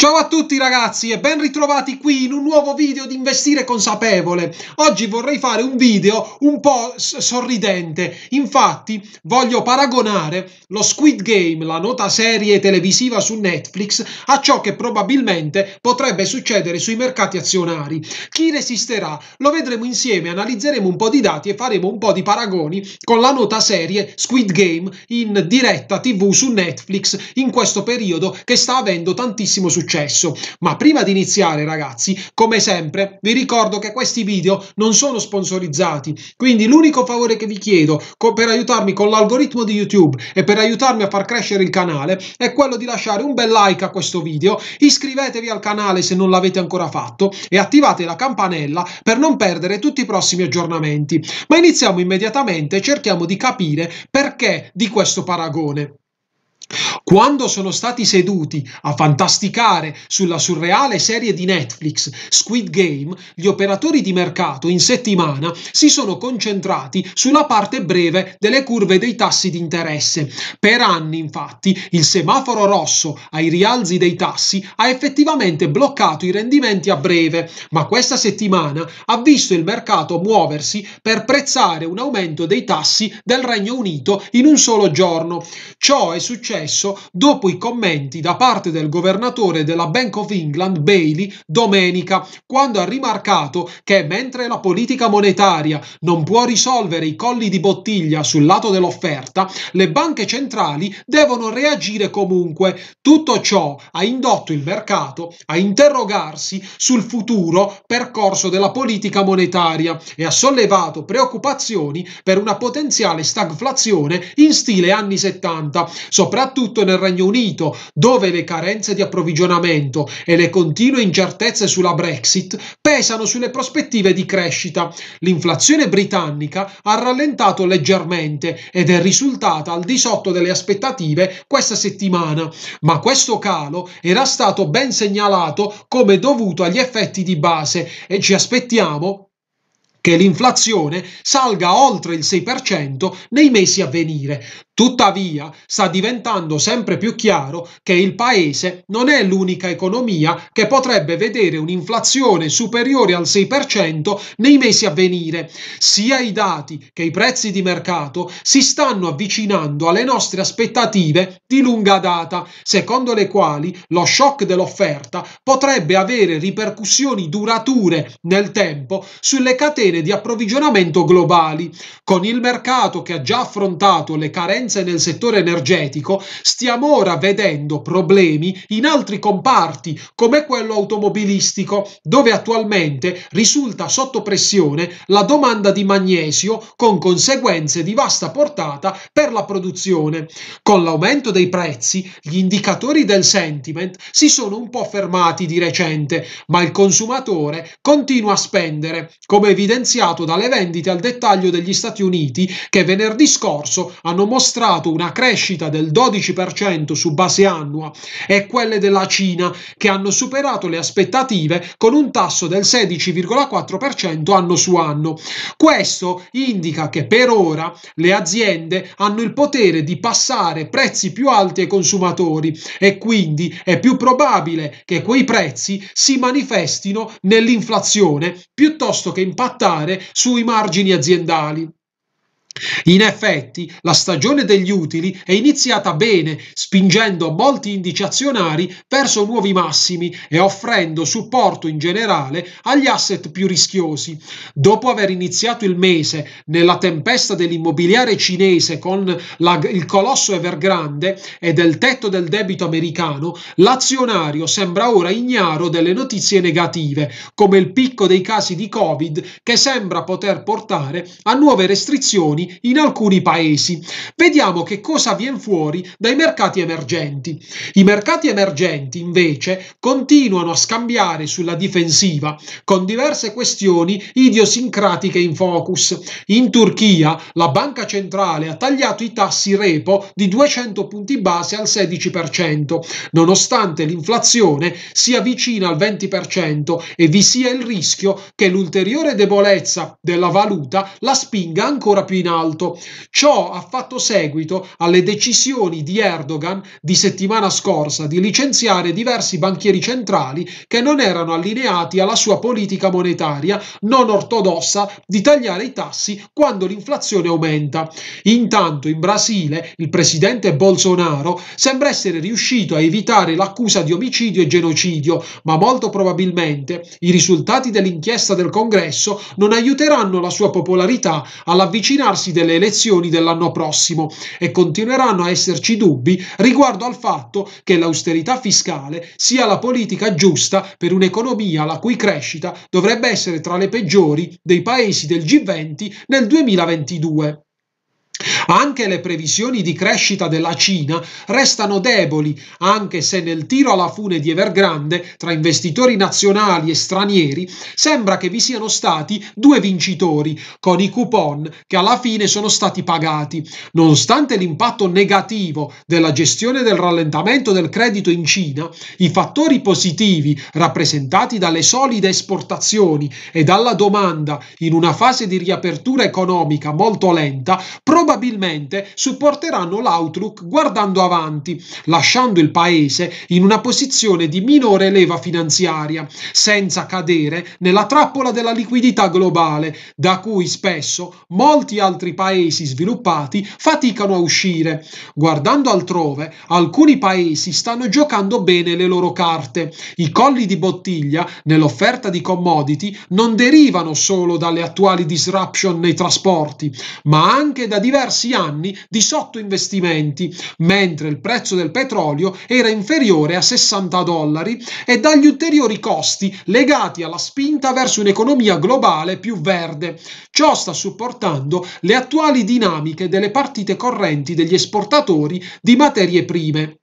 Ciao a tutti ragazzi e ben ritrovati qui in un nuovo video di Investire Consapevole. Oggi vorrei fare un video un po' sorridente, infatti voglio paragonare lo Squid Game, la nota serie televisiva su Netflix, a ciò che probabilmente potrebbe succedere sui mercati azionari. Chi resisterà? Lo vedremo insieme, analizzeremo un po' di dati e faremo un po' di paragoni con la nota serie Squid Game in diretta tv su Netflix in questo periodo che sta avendo tantissimo successo successo. Ma prima di iniziare, ragazzi, come sempre, vi ricordo che questi video non sono sponsorizzati, quindi l'unico favore che vi chiedo per aiutarmi con l'algoritmo di YouTube e per aiutarmi a far crescere il canale è quello di lasciare un bel like a questo video, iscrivetevi al canale se non l'avete ancora fatto e attivate la campanella per non perdere tutti i prossimi aggiornamenti. Ma iniziamo immediatamente e cerchiamo di capire perché di questo paragone. Quando sono stati seduti a fantasticare sulla surreale serie di Netflix Squid Game, gli operatori di mercato in settimana si sono concentrati sulla parte breve delle curve dei tassi di interesse. Per anni, infatti, il semaforo rosso ai rialzi dei tassi ha effettivamente bloccato i rendimenti a breve, ma questa settimana ha visto il mercato muoversi per prezzare un aumento dei tassi del Regno Unito in un solo giorno. Ciò è successo successo dopo i commenti da parte del governatore della Bank of England, Bailey, domenica, quando ha rimarcato che mentre la politica monetaria non può risolvere i colli di bottiglia sul lato dell'offerta, le banche centrali devono reagire comunque. Tutto ciò ha indotto il mercato a interrogarsi sul futuro percorso della politica monetaria e ha sollevato preoccupazioni per una potenziale stagflazione in stile anni 70, soprattutto soprattutto nel Regno Unito, dove le carenze di approvvigionamento e le continue incertezze sulla Brexit pesano sulle prospettive di crescita. L'inflazione britannica ha rallentato leggermente ed è risultata al di sotto delle aspettative questa settimana, ma questo calo era stato ben segnalato come dovuto agli effetti di base e ci aspettiamo che l'inflazione salga oltre il 6% nei mesi a venire. Tuttavia, sta diventando sempre più chiaro che il paese non è l'unica economia che potrebbe vedere un'inflazione superiore al 6% nei mesi a venire. Sia i dati che i prezzi di mercato si stanno avvicinando alle nostre aspettative di lunga data, secondo le quali lo shock dell'offerta potrebbe avere ripercussioni durature nel tempo sulle catene di approvvigionamento globali, con il mercato che ha già affrontato le carenze competenze nel settore energetico, stiamo ora vedendo problemi in altri comparti, come quello automobilistico, dove attualmente risulta sotto pressione la domanda di magnesio con conseguenze di vasta portata per la produzione. Con l'aumento dei prezzi, gli indicatori del sentiment si sono un po' fermati di recente, ma il consumatore continua a spendere, come evidenziato dalle vendite al dettaglio degli Stati Uniti che venerdì scorso hanno mostrato registrato una crescita del 12% su base annua e quelle della Cina che hanno superato le aspettative con un tasso del 16,4% anno su anno. Questo indica che per ora le aziende hanno il potere di passare prezzi più alti ai consumatori e quindi è più probabile che quei prezzi si manifestino nell'inflazione piuttosto che impattare sui margini aziendali. In effetti, la stagione degli utili è iniziata bene, spingendo molti indici azionari verso nuovi massimi e offrendo supporto in generale agli asset più rischiosi. Dopo aver iniziato il mese nella tempesta dell'immobiliare cinese con la, il colosso Evergrande e del tetto del debito americano, l'azionario sembra ora ignaro delle notizie negative, come il picco dei casi di Covid che sembra poter portare a nuove restrizioni azioni in alcuni paesi. Vediamo che cosa viene fuori dai mercati emergenti. I mercati emergenti invece continuano a scambiare sulla difensiva con diverse questioni idiosincratiche in focus. In Turchia la banca centrale ha tagliato i tassi repo di 200 punti base al 16%, nonostante l'inflazione sia vicina al 20% e vi sia il rischio che l'ulteriore debolezza della valuta la spinga ancora più in alto. Ciò ha fatto seguito alle decisioni di Erdogan di settimana scorsa di licenziare diversi banchieri centrali che non erano allineati alla sua politica monetaria non ortodossa di tagliare i tassi quando l'inflazione aumenta. Intanto in Brasile il presidente Bolsonaro sembra essere riuscito a evitare l'accusa di omicidio e genocidio, ma molto probabilmente i risultati dell'inchiesta del congresso non aiuteranno la sua popolarità all'avvicinarsi approssimarsi delle elezioni dell'anno prossimo e continueranno a esserci dubbi riguardo al fatto che l'austerità fiscale sia la politica giusta per un'economia la cui crescita dovrebbe essere tra le peggiori dei paesi del G20 nel 2022. Anche le previsioni di crescita della Cina restano deboli, anche se nel tiro alla fune di Evergrande tra investitori nazionali e stranieri sembra che vi siano stati due vincitori, con i coupon che alla fine sono stati pagati. Nonostante l'impatto negativo della gestione del rallentamento del credito in Cina, i fattori positivi rappresentati dalle solide esportazioni e dalla domanda in una fase di riapertura economica molto lenta probabilmente probabilmente supporteranno l'outlook guardando avanti, lasciando il paese in una posizione di minore leva finanziaria, senza cadere nella trappola della liquidità globale, da cui spesso molti altri paesi sviluppati faticano a uscire. Guardando altrove, alcuni paesi stanno giocando bene le loro carte. I colli di bottiglia nell'offerta di commodity non derivano solo dalle attuali disruption nei trasporti, ma anche da diversi diversi anni di sottoinvestimenti, mentre il prezzo del petrolio era inferiore a 60 dollari e dagli ulteriori costi legati alla spinta verso un'economia globale più verde. Ciò sta supportando le attuali dinamiche delle partite correnti degli esportatori di materie prime.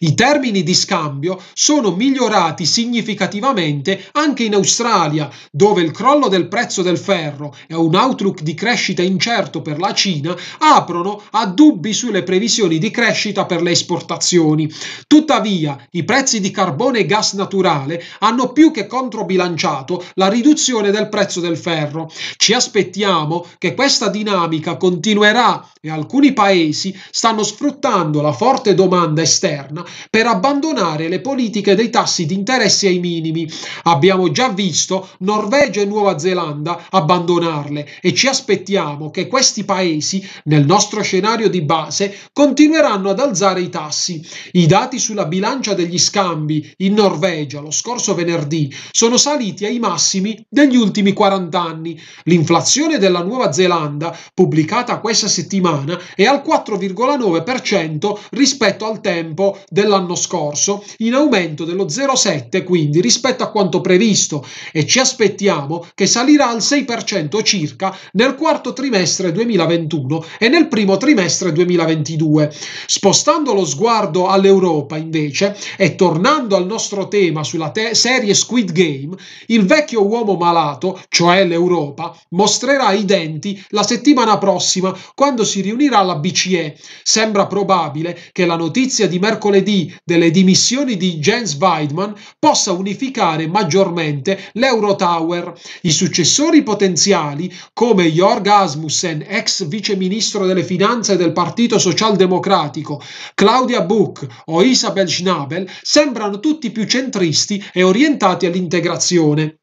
I termini di scambio sono migliorati significativamente anche in Australia, dove il crollo del prezzo del ferro e un outlook di crescita incerto per la Cina aprono a dubbi sulle previsioni di crescita per le esportazioni. Tuttavia, i prezzi di carbone e gas naturale hanno più che controbilanciato la riduzione del prezzo del ferro. Ci aspettiamo che questa dinamica continuerà e alcuni paesi stanno sfruttando la forte domanda esterna interna per abbandonare le politiche dei tassi di interesse ai minimi. Abbiamo già visto Norvegia e Nuova Zelanda abbandonarle e ci aspettiamo che questi paesi, nel nostro scenario di base, continueranno ad alzare i tassi. I dati sulla bilancia degli scambi in Norvegia lo scorso venerdì sono saliti ai massimi degli ultimi 40 anni. L'inflazione della Nuova Zelanda, pubblicata questa settimana, è al 4,9% rispetto al tempo dell'anno scorso, in aumento dello 0,7 quindi rispetto a quanto previsto e ci aspettiamo che salirà al 6% circa nel quarto trimestre 2021 e nel primo trimestre 2022. Spostando lo sguardo all'Europa invece e tornando al nostro tema sulla te- serie Squid Game, il vecchio uomo malato, cioè l'Europa, mostrerà i denti la settimana prossima quando si riunirà la BCE. Sembra probabile che la notizia di mercoledì mercoledì delle dimissioni di Jens Weidmann possa unificare maggiormente l'Eurotower. I successori potenziali, come Jörg Asmussen, ex viceministro delle finanze del Partito Socialdemocratico, Claudia Buch o Isabel Schnabel, sembrano tutti più centristi e orientati all'integrazione.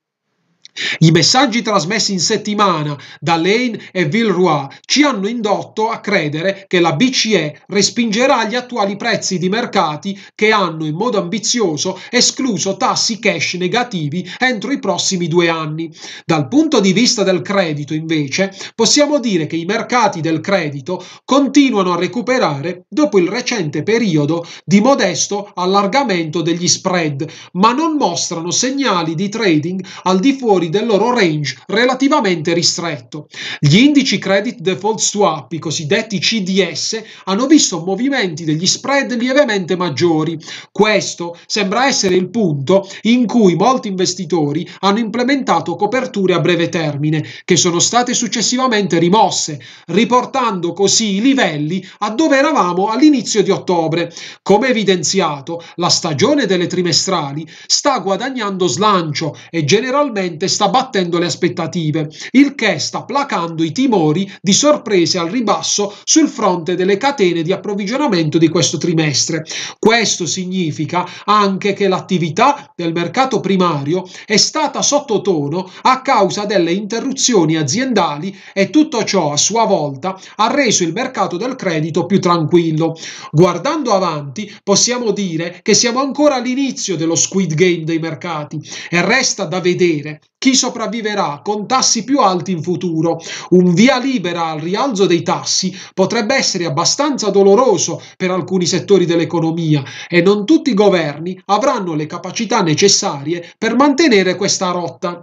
I messaggi trasmessi in settimana da Lane e Villeroy ci hanno indotto a credere che la BCE respingerà gli attuali prezzi di mercati che hanno in modo ambizioso escluso tassi cash negativi entro i prossimi due anni. Dal punto di vista del credito, invece, possiamo dire che i mercati del credito continuano a recuperare dopo il recente periodo di modesto allargamento degli spread, ma non mostrano segnali di trading al di fuori totali del loro range relativamente ristretto. Gli indici credit default swap, i cosiddetti CDS, hanno visto movimenti degli spread lievemente maggiori. Questo sembra essere il punto in cui molti investitori hanno implementato coperture a breve termine, che sono state successivamente rimosse, riportando così i livelli a dove eravamo all'inizio di ottobre. Come evidenziato, la stagione delle trimestrali sta guadagnando slancio e generalmente sta battendo le aspettative, il che sta placando i timori di sorprese al ribasso sul fronte delle catene di approvvigionamento di questo trimestre. Questo significa anche che l'attività del mercato primario è stata sottotono a causa delle interruzioni aziendali e tutto ciò a sua volta ha reso il mercato del credito più tranquillo. Guardando avanti possiamo dire che siamo ancora all'inizio dello squid game dei mercati e resta da vedere chi sopravviverà con tassi più alti in futuro. Un via libera al rialzo dei tassi potrebbe essere abbastanza doloroso per alcuni settori dell'economia e non tutti i governi avranno le capacità necessarie per mantenere questa rotta.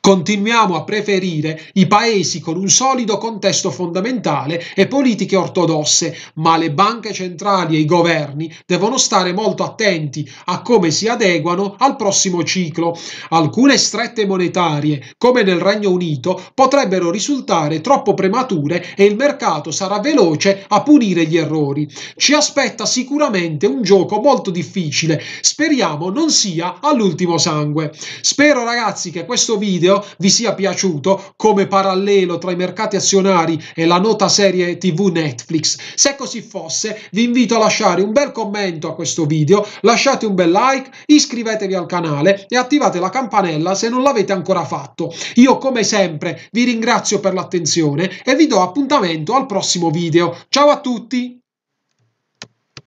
Continuiamo a preferire i paesi con un solido contesto fondamentale e politiche ortodosse, ma le banche centrali e i governi devono stare molto attenti a come si adeguano al prossimo ciclo. Alcune strette monetarie, come nel Regno Unito, potrebbero risultare troppo premature e il mercato sarà veloce a punire gli errori. Ci aspetta sicuramente un gioco molto difficile. Speriamo non sia all'ultimo sangue. Spero ragazzi che questo questo video vi sia piaciuto come parallelo tra i mercati azionari e la nota serie TV Netflix. Se così fosse, vi invito a lasciare un bel commento a questo video, lasciate un bel like, iscrivetevi al canale e attivate la campanella se non l'avete ancora fatto. Io come sempre vi ringrazio per l'attenzione e vi do appuntamento al prossimo video. Ciao a tutti!